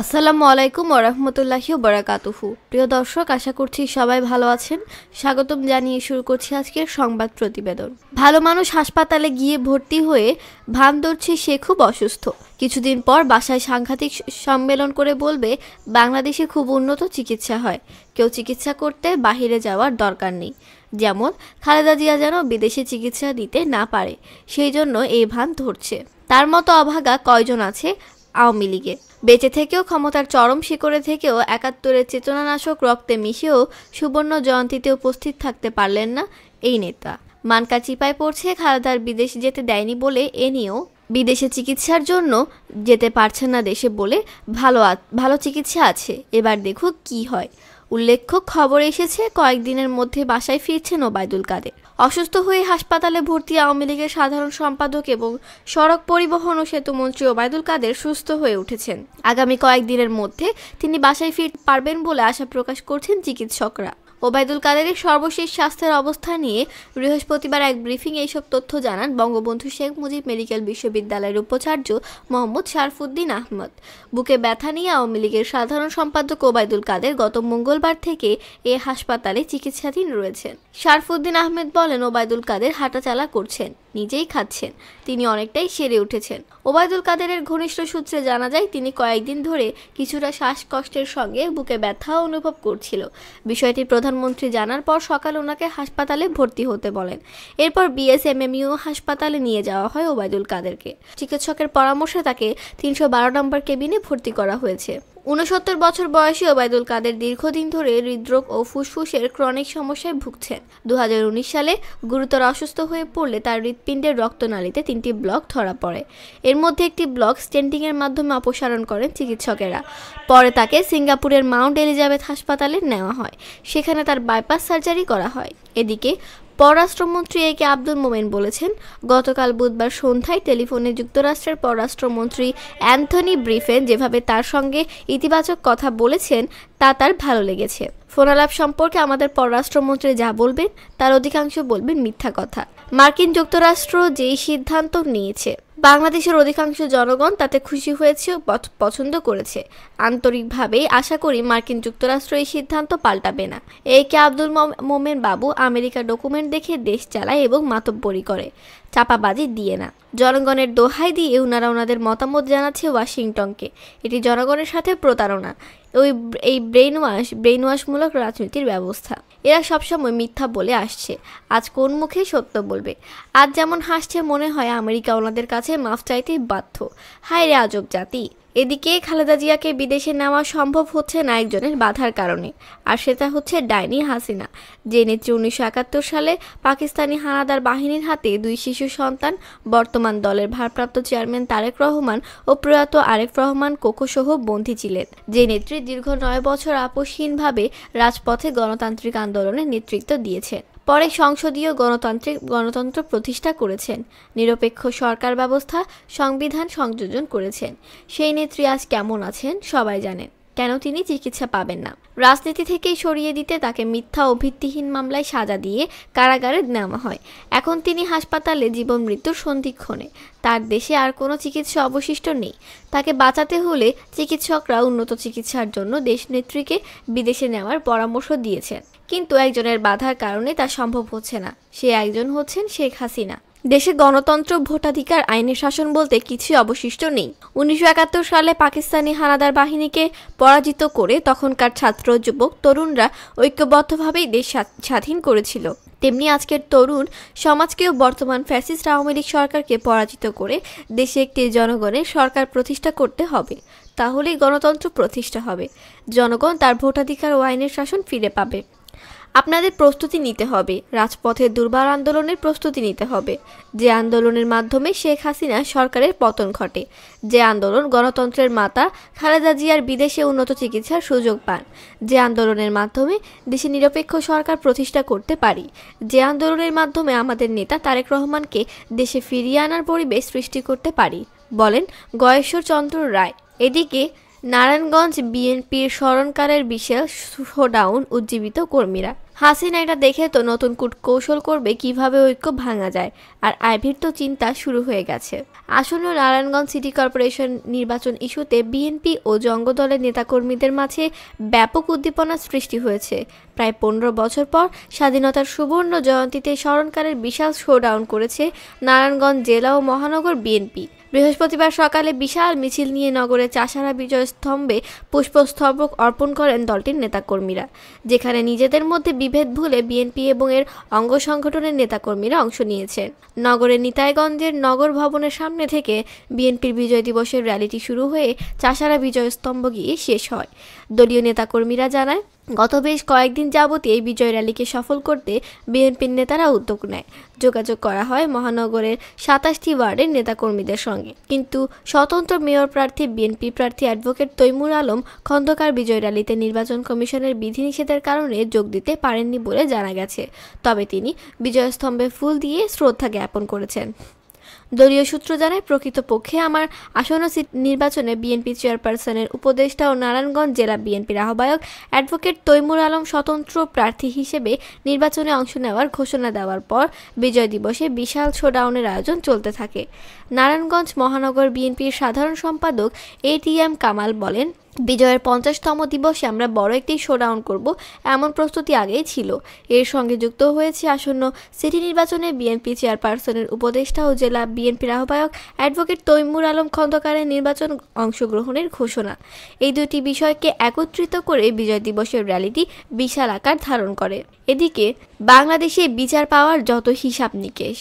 আসসালামু আলাইকুম ওরহমতুল্লাহি বরাকাতুহু প্রিয় দর্শক আশা করছি সবাই ভালো আছেন স্বাগতম জানিয়ে শুরু করছি আজকের সংবাদ প্রতিবেদন ভালো মানুষ হাসপাতালে গিয়ে ভর্তি হয়ে ভান ধরছে সে খুব অসুস্থ কিছুদিন পর বাসায় সাংঘাতিক সম্মেলন করে বলবে বাংলাদেশে খুব উন্নত চিকিৎসা হয় কেউ চিকিৎসা করতে বাহিরে যাওয়ার দরকার নেই যেমন খালেদা জিয়া যেন বিদেশে চিকিৎসা দিতে না পারে সেই জন্য এই ভান ধরছে তার মতো অভাগা কয়জন আছে আওয়ামী লীগে বেঁচে থেকেও ক্ষমতার চরম শিকড়ে থেকেও একাত্তরের চেতনানাশক রক্তে মিশেও সুবর্ণ জয়ন্তীতে উপস্থিত থাকতে পারলেন না এই নেতা মানকা চিপায় পড়ছে খালেদার বিদেশ যেতে দেয়নি বলে এ নিয়েও বিদেশে চিকিৎসার জন্য যেতে পারছেন না দেশে বলে ভালো ভালো চিকিৎসা আছে এবার দেখুক কি হয় উল্লেখ্য খবর এসেছে কয়েকদিনের মধ্যে বাসায় ফিরছেন ওবায়দুল কাদের অসুস্থ হয়ে হাসপাতালে ভর্তি আওয়ামী লীগের সাধারণ সম্পাদক এবং সড়ক পরিবহন ও সেতুমন্ত্রী ওবায়দুল কাদের সুস্থ হয়ে উঠেছেন আগামী কয়েকদিনের মধ্যে তিনি বাসায় ফিরতে পারবেন বলে আশা প্রকাশ করছেন চিকিৎসকরা ওবায়দুল কাদেরের সর্বশেষ স্বাস্থ্যের অবস্থা নিয়ে বৃহস্পতিবার এক ব্রিফিংয়ে এইসব তথ্য জানান বঙ্গবন্ধু শেখ মুজিব মেডিকেল বিশ্ববিদ্যালয়ের উপাচার্য মোহাম্মদ শারফুদ্দিন আহমদ বুকে ব্যথা নিয়ে আওয়ামী লীগের সাধারণ সম্পাদক ওবায়দুল কাদের গত মঙ্গলবার থেকে এ হাসপাতালে চিকিৎসাধীন রয়েছেন শারফুদ্দিন আহমেদ বলেন ওবায়দুল কাদের হাঁটাচালা করছেন নিজেই খাচ্ছেন তিনি অনেকটাই সেরে উঠেছেন ওবায়দুল কাদেরের ঘনিষ্ঠ সূত্রে জানা যায় তিনি কয়েকদিন ধরে কিছুটা শ্বাসকষ্টের সঙ্গে বুকে ব্যথা অনুভব করছিল বিষয়টি প্রধান প্রধানমন্ত্রী জানার পর সকাল ওনাকে হাসপাতালে ভর্তি হতে বলেন এরপর বিএসএমএমইউ হাসপাতালে নিয়ে যাওয়া হয় ওবায়দুল কাদেরকে চিকিৎসকের পরামর্শে তাকে তিনশো বারো নম্বর কেবিনে ভর্তি করা হয়েছে উনসত্তর বছর বয়সী ওবায়দুল কাদের দীর্ঘদিন ধরে হৃদরোগ ও ফুসফুসের ক্রনিক সমস্যায় ভুগছেন দু সালে গুরুতর অসুস্থ হয়ে পড়লে তার হৃৎপিণ্ডের রক্তনালীতে তিনটি ব্লক ধরা পড়ে এর মধ্যে একটি ব্লক স্টেন্টিংয়ের মাধ্যমে অপসারণ করেন চিকিৎসকেরা পরে তাকে সিঙ্গাপুরের মাউন্ট এলিজাবেথ হাসপাতালে নেওয়া হয় সেখানে তার বাইপাস সার্জারি করা হয় এদিকে পররাষ্ট্রমন্ত্রী এ কে আব্দুল মোমেন বলেছেন গতকাল বুধবার সন্ধ্যায় টেলিফোনে যুক্তরাষ্ট্রের পররাষ্ট্রমন্ত্রী অ্যান্থনি ব্রিফেন যেভাবে তার সঙ্গে ইতিবাচক কথা বলেছেন তা তার ভালো লেগেছে ফোনালাপ সম্পর্কে আমাদের পররাষ্ট্রমন্ত্রী যা বলবেন তার অধিকাংশ বলবেন মিথ্যা কথা মার্কিন যুক্তরাষ্ট্র যেই সিদ্ধান্ত নিয়েছে বাংলাদেশের অধিকাংশ জনগণ তাতে খুশি হয়েছে পছন্দ করেছে আন্তরিকভাবেই আশা করি মার্কিন যুক্তরাষ্ট্র এই সিদ্ধান্ত পাল্টাবে না এ কে আব্দুল মোমেন বাবু আমেরিকা ডকুমেন্ট দেখে দেশ চালায় এবং মাতব্বরি করে চাপাবাজি দিয়ে না জনগণের দোহাই দিয়ে ওনারা ওনাদের মতামত জানাচ্ছে ওয়াশিংটনকে এটি জনগণের সাথে প্রতারণা ওই এই ব্রেন ওয়াশ ব্রেন ওয়াশমূলক রাজনীতির ব্যবস্থা এরা সবসময় মিথ্যা বলে আসছে আজ কোন মুখে সত্য বলবে আজ যেমন হাসছে মনে হয় আমেরিকা ওনাদের কাছে মাফ চাইতে বাধ্য হায় রে আজব জাতি এদিকে খালেদা জিয়াকে বিদেশে নেওয়া সম্ভব হচ্ছে না একজনের বাধার কারণে আর সেটা হচ্ছে ডাইনি হাসিনা যে নেত্রী উনিশশো একাত্তর সালে পাকিস্তানি হানাদার বাহিনীর হাতে দুই শিশু সন্তান বর্তমান দলের ভারপ্রাপ্ত চেয়ারম্যান তারেক রহমান ও প্রয়াত আরেফ রহমান কোকোসহ বন্দী ছিলেন যে নেত্রী দীর্ঘ নয় বছর আপোষহীনভাবে রাজপথে গণতান্ত্রিক আন্দোলনে নেতৃত্ব দিয়েছেন পরে সংসদীয় গণতান্ত্রিক গণতন্ত্র প্রতিষ্ঠা করেছেন নিরপেক্ষ সরকার ব্যবস্থা সংবিধান সংযোজন করেছেন সেই নেত্রী আজ কেমন আছেন সবাই জানেন কেন তিনি চিকিৎসা পাবেন না রাজনীতি থেকেই সরিয়ে দিতে তাকে মিথ্যা ও ভিত্তিহীন মামলায় সাজা দিয়ে কারাগারে নেওয়া হয় এখন তিনি হাসপাতালে জীবন মৃত্যুর সন্ধিক্ষণে তার দেশে আর কোনো চিকিৎসা অবশিষ্ট নেই তাকে বাঁচাতে হলে চিকিৎসকরা উন্নত চিকিৎসার জন্য দেশনেত্রীকে বিদেশে নেওয়ার পরামর্শ দিয়েছেন কিন্তু একজনের বাধার কারণে তা সম্ভব হচ্ছে না সে একজন হচ্ছেন শেখ হাসিনা দেশে গণতন্ত্র ভোটাধিকার আইনের শাসন বলতে কিছুই অবশিষ্ট নেই উনিশশো সালে পাকিস্তানি হানাদার বাহিনীকে পরাজিত করে তখনকার ছাত্র যুবক তরুণরা ঐক্যবদ্ধভাবেই দেশ স্বাধীন করেছিল তেমনি আজকের তরুণ সমাজকেও বর্তমান ফ্যাসিস্ট আওয়ামী লীগ সরকারকে পরাজিত করে দেশে একটি জনগণের সরকার প্রতিষ্ঠা করতে হবে তাহলেই গণতন্ত্র প্রতিষ্ঠা হবে জনগণ তার ভোটাধিকার ও আইনের শাসন ফিরে পাবে আপনাদের প্রস্তুতি নিতে হবে রাজপথের দুর্বার আন্দোলনের প্রস্তুতি নিতে হবে যে আন্দোলনের মাধ্যমে শেখ হাসিনা সরকারের পতন ঘটে যে আন্দোলন গণতন্ত্রের মাতা খালেদা জিয়ার বিদেশে উন্নত চিকিৎসার সুযোগ পান যে আন্দোলনের মাধ্যমে দেশে নিরপেক্ষ সরকার প্রতিষ্ঠা করতে পারি যে আন্দোলনের মাধ্যমে আমাদের নেতা তারেক রহমানকে দেশে ফিরিয়ে আনার পরিবেশ সৃষ্টি করতে পারি বলেন গয়েশ্বর চন্দ্র রায় এদিকে নারায়ণগঞ্জ বিএনপির স্মরণকালের বিশেষ শোডাউন উজ্জীবিত কর্মীরা হাসিনা এটা দেখে তো নতুন কূট কৌশল করবে কিভাবে ঐক্য ভাঙা যায় আর আইভির তো চিন্তা শুরু হয়ে গেছে আসন্ন নারায়ণগঞ্জ সিটি কর্পোরেশন নির্বাচন ইস্যুতে বিএনপি ও জঙ্গদলের নেতাকর্মীদের মাঝে ব্যাপক উদ্দীপনার সৃষ্টি হয়েছে প্রায় পনেরো বছর পর স্বাধীনতার সুবর্ণ জয়ন্তীতে স্মরণকালের বিশাল শোডাউন করেছে নারায়ণগঞ্জ জেলা ও মহানগর বিএনপি বৃহস্পতিবার সকালে বিশাল মিছিল নিয়ে নগরের চাষারা বিজয় স্তম্ভে পুষ্পস্তবক অর্পণ করেন দলটির নেতাকর্মীরা যেখানে নিজেদের মধ্যে বিভেদ ভুলে বিএনপি এবং এর অঙ্গ সংগঠনের নেতাকর্মীরা অংশ নিয়েছেন নগরের নিতাইগঞ্জের নগর ভবনের সামনে থেকে বিএনপির বিজয় দিবসের র্যালিটি শুরু হয়ে চাষারা বিজয় স্তম্ভ গিয়ে শেষ হয় দলীয় নেতাকর্মীরা জানায় গত বেশ কয়েকদিন যাবতই এই বিজয় র্যালিকে সফল করতে বিএনপির নেতারা উদ্যোগ নেয় যোগাযোগ করা হয় মহানগরের সাতাশটি ওয়ার্ডের নেতাকর্মীদের সঙ্গে কিন্তু স্বতন্ত্র মেয়র প্রার্থী বিএনপি প্রার্থী অ্যাডভোকেট তৈমুর আলম খন্দকার বিজয় র্যালিতে নির্বাচন কমিশনের বিধিনিষেধের কারণে যোগ দিতে পারেননি বলে জানা গেছে তবে তিনি বিজয়স্তম্ভে ফুল দিয়ে শ্রদ্ধা জ্ঞাপন করেছেন দলীয় সূত্র জানায় প্রকৃতপক্ষে আমার আসন্ন নির্বাচনে বিএনপি চেয়ারপারসনের উপদেষ্টা ও নারায়ণগঞ্জ জেলা বিএনপির আহ্বায়ক অ্যাডভোকেট তৈমুর আলম স্বতন্ত্র প্রার্থী হিসেবে নির্বাচনে অংশ নেওয়ার ঘোষণা দেওয়ার পর বিজয় দিবসে বিশাল শোডাউনের আয়োজন চলতে থাকে নারায়ণগঞ্জ মহানগর বিএনপির সাধারণ সম্পাদক এ টি এম কামাল বলেন বিজয়ের পঞ্চাশতম দিবসে আমরা বড় একটি শোডাউন করব এমন প্রস্তুতি আগেই ছিল এর সঙ্গে যুক্ত হয়েছে আসন্ন সিটি নির্বাচনে বিএনপি চেয়ারপারসনের উপদেষ্টা ও জেলা বিএনপির আহ্বায়ক অ্যাডভোকেট তৈমুর আলম খন্দকারের নির্বাচন অংশগ্রহণের ঘোষণা এই দুটি বিষয়কে একত্রিত করে বিজয় দিবসের র্যালিটি বিশাল আকার ধারণ করে এদিকে বাংলাদেশে বিচার পাওয়ার যত হিসাব নিকেশ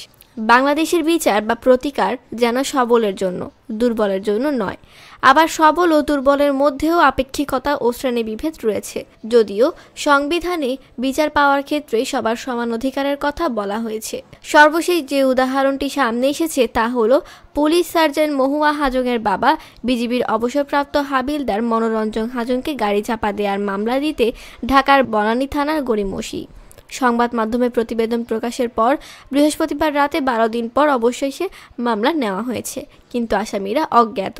বাংলাদেশের বিচার বা প্রতিকার যেন সবলের জন্য দুর্বলের জন্য নয় আবার সবল ও দুর্বলের মধ্যেও আপেক্ষিকতা ও শ্রেণীবিভেদ রয়েছে যদিও সংবিধানে বিচার পাওয়ার ক্ষেত্রে সবার সমান অধিকারের কথা বলা হয়েছে সর্বশেষ যে উদাহরণটি সামনে এসেছে তা হলো পুলিশ সার্জন মহুয়া হাজংয়ের বাবা বিজিবির অবসরপ্রাপ্ত হাবিলদার মনোরঞ্জন হাজংকে গাড়ি চাপা দেওয়ার মামলা দিতে ঢাকার বনানী থানার গড়িমসি সংবাদ মাধ্যমে প্রতিবেদন প্রকাশের পর বৃহস্পতিবার রাতে বারো দিন পর অবশ্যই সে মামলা নেওয়া হয়েছে কিন্তু আসামিরা অজ্ঞাত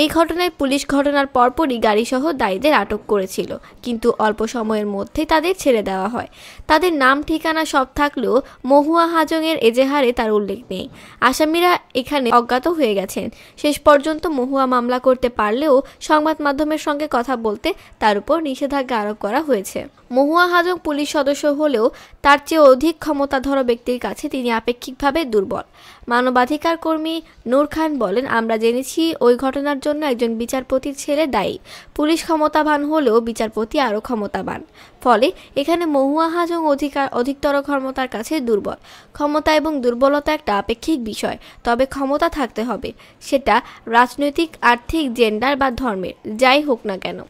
এই ঘটনায় পুলিশ ঘটনার পরপরই গাড়িসহ দায়ীদের আটক করেছিল কিন্তু অল্প সময়ের মধ্যেই তাদের ছেড়ে দেওয়া হয় তাদের নাম ঠিকানা সব থাকলেও মহুয়া হাজংয়ের এজেহারে তার উল্লেখ নেই আসামিরা এখানে অজ্ঞাত হয়ে গেছেন শেষ পর্যন্ত মহুয়া মামলা করতে পারলেও সংবাদ মাধ্যমের সঙ্গে কথা বলতে তার উপর নিষেধাজ্ঞা আরোপ করা হয়েছে মহুয়া হাজং পুলিশ সদস্য হলেও তার চেয়ে অধিক ক্ষমতাধর ব্যক্তির কাছে তিনি আপেক্ষিকভাবে দুর্বল মানবাধিকার কর্মী নূর খান বলেন আমরা জেনেছি ওই ঘটনার জন্য একজন বিচারপতির ছেলে দায়ী পুলিশ ক্ষমতাবান হলেও বিচারপতি আরও ক্ষমতাবান ফলে এখানে মহুয়া হাজং অধিকার অধিকতর ক্ষমতার কাছে দুর্বল ক্ষমতা এবং দুর্বলতা একটা আপেক্ষিক বিষয় তবে ক্ষমতা থাকতে হবে সেটা রাজনৈতিক আর্থিক জেন্ডার বা ধর্মের যাই হোক না কেন